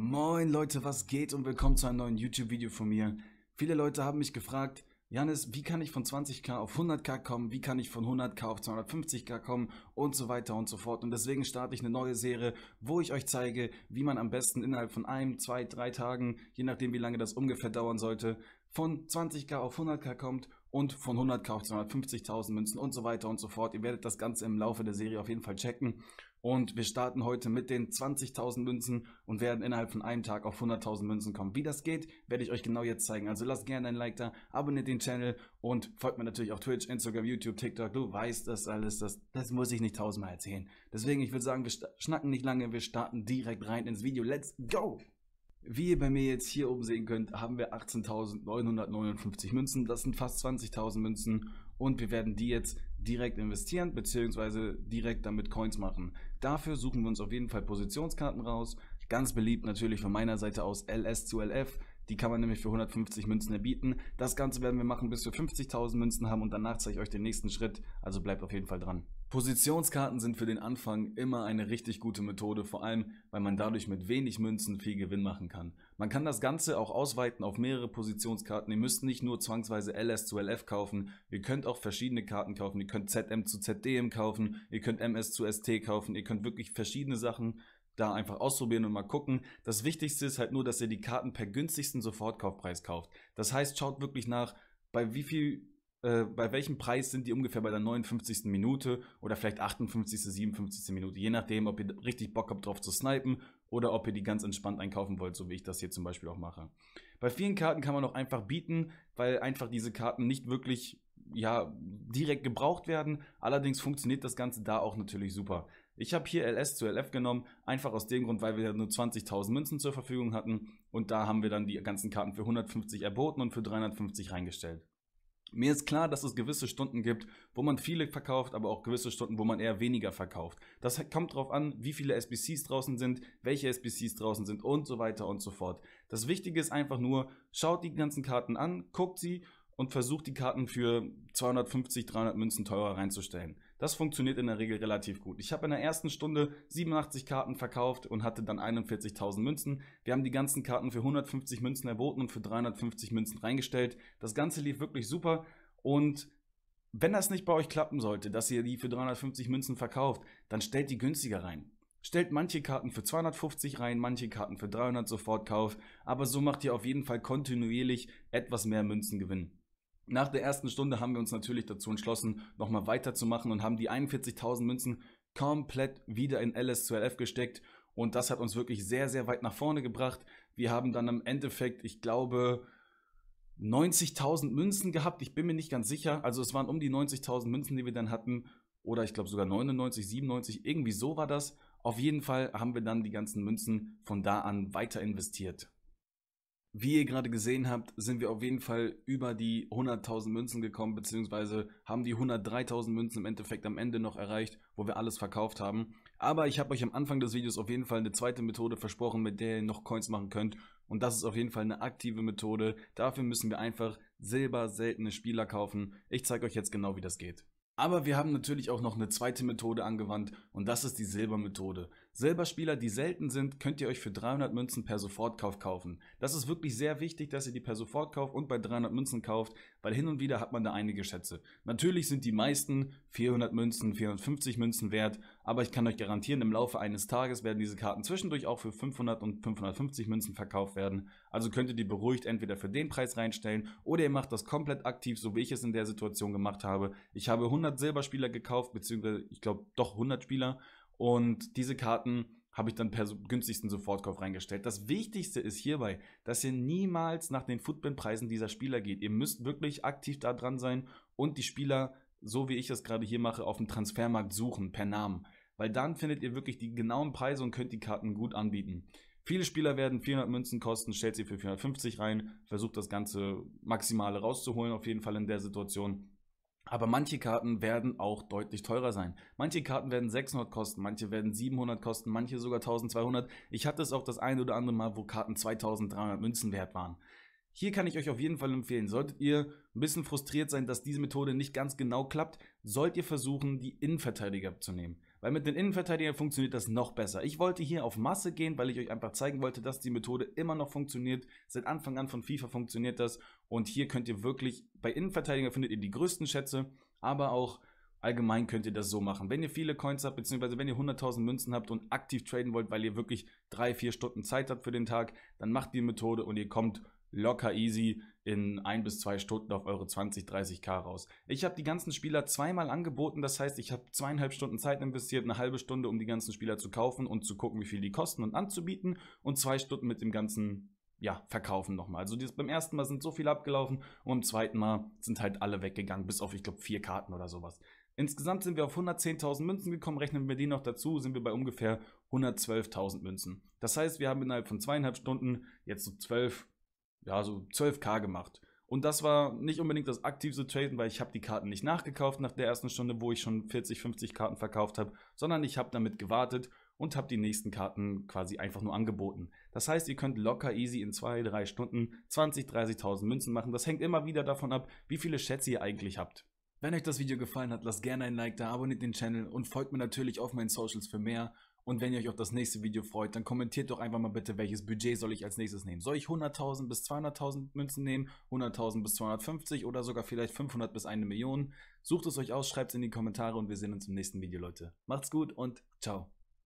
Moin Leute, was geht und willkommen zu einem neuen YouTube-Video von mir. Viele Leute haben mich gefragt, Janis, wie kann ich von 20k auf 100k kommen, wie kann ich von 100k auf 250k kommen und so weiter und so fort. Und deswegen starte ich eine neue Serie, wo ich euch zeige, wie man am besten innerhalb von einem, zwei, drei Tagen, je nachdem wie lange das ungefähr dauern sollte, von 20k auf 100k kommt und von 100 kauft 250.000 Münzen und so weiter und so fort. Ihr werdet das Ganze im Laufe der Serie auf jeden Fall checken. Und wir starten heute mit den 20.000 Münzen und werden innerhalb von einem Tag auf 100.000 Münzen kommen. Wie das geht, werde ich euch genau jetzt zeigen. Also lasst gerne ein Like da, abonniert den Channel und folgt mir natürlich auf Twitch, Instagram, YouTube, TikTok. Du weißt das alles, das, das muss ich nicht tausendmal erzählen. Deswegen, ich würde sagen, wir schnacken nicht lange, wir starten direkt rein ins Video. Let's go! Wie ihr bei mir jetzt hier oben sehen könnt, haben wir 18.959 Münzen. Das sind fast 20.000 Münzen und wir werden die jetzt direkt investieren bzw. direkt damit Coins machen. Dafür suchen wir uns auf jeden Fall Positionskarten raus. Ganz beliebt natürlich von meiner Seite aus LS zu LF. Die kann man nämlich für 150 Münzen erbieten. Das Ganze werden wir machen, bis wir 50.000 Münzen haben und danach zeige ich euch den nächsten Schritt. Also bleibt auf jeden Fall dran. Positionskarten sind für den Anfang immer eine richtig gute Methode, vor allem weil man dadurch mit wenig Münzen viel Gewinn machen kann. Man kann das Ganze auch ausweiten auf mehrere Positionskarten. Ihr müsst nicht nur zwangsweise LS zu LF kaufen, ihr könnt auch verschiedene Karten kaufen. Ihr könnt ZM zu ZDM kaufen, ihr könnt MS zu ST kaufen, ihr könnt wirklich verschiedene Sachen da einfach ausprobieren und mal gucken. Das Wichtigste ist halt nur, dass ihr die Karten per günstigsten Sofortkaufpreis kauft. Das heißt, schaut wirklich nach, bei wie viel äh, bei welchem Preis sind die ungefähr bei der 59. Minute oder vielleicht 58., 57. Minute, je nachdem, ob ihr richtig Bock habt drauf zu snipen oder ob ihr die ganz entspannt einkaufen wollt, so wie ich das hier zum Beispiel auch mache. Bei vielen Karten kann man auch einfach bieten, weil einfach diese Karten nicht wirklich ja, direkt gebraucht werden. Allerdings funktioniert das Ganze da auch natürlich super. Ich habe hier LS zu LF genommen, einfach aus dem Grund, weil wir nur 20.000 Münzen zur Verfügung hatten und da haben wir dann die ganzen Karten für 150 erboten und für 350 reingestellt. Mir ist klar, dass es gewisse Stunden gibt, wo man viele verkauft, aber auch gewisse Stunden, wo man eher weniger verkauft. Das kommt darauf an, wie viele SBCs draußen sind, welche SBCs draußen sind und so weiter und so fort. Das Wichtige ist einfach nur, schaut die ganzen Karten an, guckt sie und versucht die Karten für 250, 300 Münzen teurer reinzustellen. Das funktioniert in der Regel relativ gut. Ich habe in der ersten Stunde 87 Karten verkauft und hatte dann 41.000 Münzen. Wir haben die ganzen Karten für 150 Münzen erboten und für 350 Münzen reingestellt. Das Ganze lief wirklich super und wenn das nicht bei euch klappen sollte, dass ihr die für 350 Münzen verkauft, dann stellt die günstiger rein. Stellt manche Karten für 250 rein, manche Karten für 300 Sofortkauf, aber so macht ihr auf jeden Fall kontinuierlich etwas mehr Münzen gewinnen. Nach der ersten Stunde haben wir uns natürlich dazu entschlossen, nochmal weiterzumachen und haben die 41.000 Münzen komplett wieder in LS2LF gesteckt und das hat uns wirklich sehr, sehr weit nach vorne gebracht. Wir haben dann im Endeffekt, ich glaube, 90.000 Münzen gehabt. Ich bin mir nicht ganz sicher. Also es waren um die 90.000 Münzen, die wir dann hatten. Oder ich glaube sogar 99, 97. Irgendwie so war das. Auf jeden Fall haben wir dann die ganzen Münzen von da an weiter investiert. Wie ihr gerade gesehen habt, sind wir auf jeden Fall über die 100.000 Münzen gekommen, beziehungsweise haben die 103.000 Münzen im Endeffekt am Ende noch erreicht, wo wir alles verkauft haben. Aber ich habe euch am Anfang des Videos auf jeden Fall eine zweite Methode versprochen, mit der ihr noch Coins machen könnt. Und das ist auf jeden Fall eine aktive Methode. Dafür müssen wir einfach silber seltene Spieler kaufen. Ich zeige euch jetzt genau, wie das geht. Aber wir haben natürlich auch noch eine zweite Methode angewandt und das ist die Silbermethode. Silberspieler, die selten sind, könnt ihr euch für 300 Münzen per Sofortkauf kaufen. Das ist wirklich sehr wichtig, dass ihr die per Sofortkauf und bei 300 Münzen kauft, weil hin und wieder hat man da einige Schätze. Natürlich sind die meisten 400 Münzen, 450 Münzen wert, aber ich kann euch garantieren, im Laufe eines Tages werden diese Karten zwischendurch auch für 500 und 550 Münzen verkauft werden. Also könnt ihr die beruhigt entweder für den Preis reinstellen oder ihr macht das komplett aktiv, so wie ich es in der Situation gemacht habe. Ich habe 100 Silberspieler gekauft, beziehungsweise ich glaube doch 100 Spieler und diese Karten habe ich dann per günstigsten Sofortkauf reingestellt. Das Wichtigste ist hierbei, dass ihr niemals nach den Footbin-Preisen dieser Spieler geht. Ihr müsst wirklich aktiv da dran sein und die Spieler, so wie ich das gerade hier mache, auf dem Transfermarkt suchen, per Namen. Weil dann findet ihr wirklich die genauen Preise und könnt die Karten gut anbieten. Viele Spieler werden 400 Münzen kosten, stellt sie für 450 rein, versucht das Ganze Maximale rauszuholen, auf jeden Fall in der Situation. Aber manche Karten werden auch deutlich teurer sein. Manche Karten werden 600 kosten, manche werden 700 kosten, manche sogar 1200. Ich hatte es auch das ein oder andere Mal, wo Karten 2300 Münzen wert waren. Hier kann ich euch auf jeden Fall empfehlen, solltet ihr ein bisschen frustriert sein, dass diese Methode nicht ganz genau klappt, sollt ihr versuchen, die Innenverteidiger abzunehmen. Weil mit den Innenverteidigern funktioniert das noch besser. Ich wollte hier auf Masse gehen, weil ich euch einfach zeigen wollte, dass die Methode immer noch funktioniert. Seit Anfang an von FIFA funktioniert das. Und hier könnt ihr wirklich, bei Innenverteidiger findet ihr die größten Schätze, aber auch allgemein könnt ihr das so machen. Wenn ihr viele Coins habt, beziehungsweise wenn ihr 100.000 Münzen habt und aktiv traden wollt, weil ihr wirklich drei, vier Stunden Zeit habt für den Tag, dann macht die Methode und ihr kommt locker easy in ein bis zwei Stunden auf eure 20, 30k raus. Ich habe die ganzen Spieler zweimal angeboten, das heißt, ich habe zweieinhalb Stunden Zeit investiert, eine halbe Stunde, um die ganzen Spieler zu kaufen und zu gucken, wie viel die kosten und anzubieten und zwei Stunden mit dem ganzen ja, verkaufen nochmal. Also dieses, beim ersten Mal sind so viele abgelaufen und beim zweiten Mal sind halt alle weggegangen, bis auf, ich glaube, vier Karten oder sowas. Insgesamt sind wir auf 110.000 Münzen gekommen, rechnen wir die noch dazu, sind wir bei ungefähr 112.000 Münzen. Das heißt, wir haben innerhalb von zweieinhalb Stunden jetzt so 12, ja, so 12k gemacht. Und das war nicht unbedingt das aktivste Traden, weil ich habe die Karten nicht nachgekauft nach der ersten Stunde, wo ich schon 40, 50 Karten verkauft habe, sondern ich habe damit gewartet und habe die nächsten Karten quasi einfach nur angeboten. Das heißt, ihr könnt locker easy in 2, 3 Stunden 20, 30.000 Münzen machen. Das hängt immer wieder davon ab, wie viele Schätze ihr eigentlich habt. Wenn euch das Video gefallen hat, lasst gerne ein Like da, abonniert den Channel und folgt mir natürlich auf meinen Socials für mehr und wenn ihr euch auf das nächste Video freut, dann kommentiert doch einfach mal bitte, welches Budget soll ich als nächstes nehmen. Soll ich 100.000 bis 200.000 Münzen nehmen, 100.000 bis 250 oder sogar vielleicht 500 bis 1 Million? Sucht es euch aus, schreibt es in die Kommentare und wir sehen uns im nächsten Video, Leute. Macht's gut und ciao.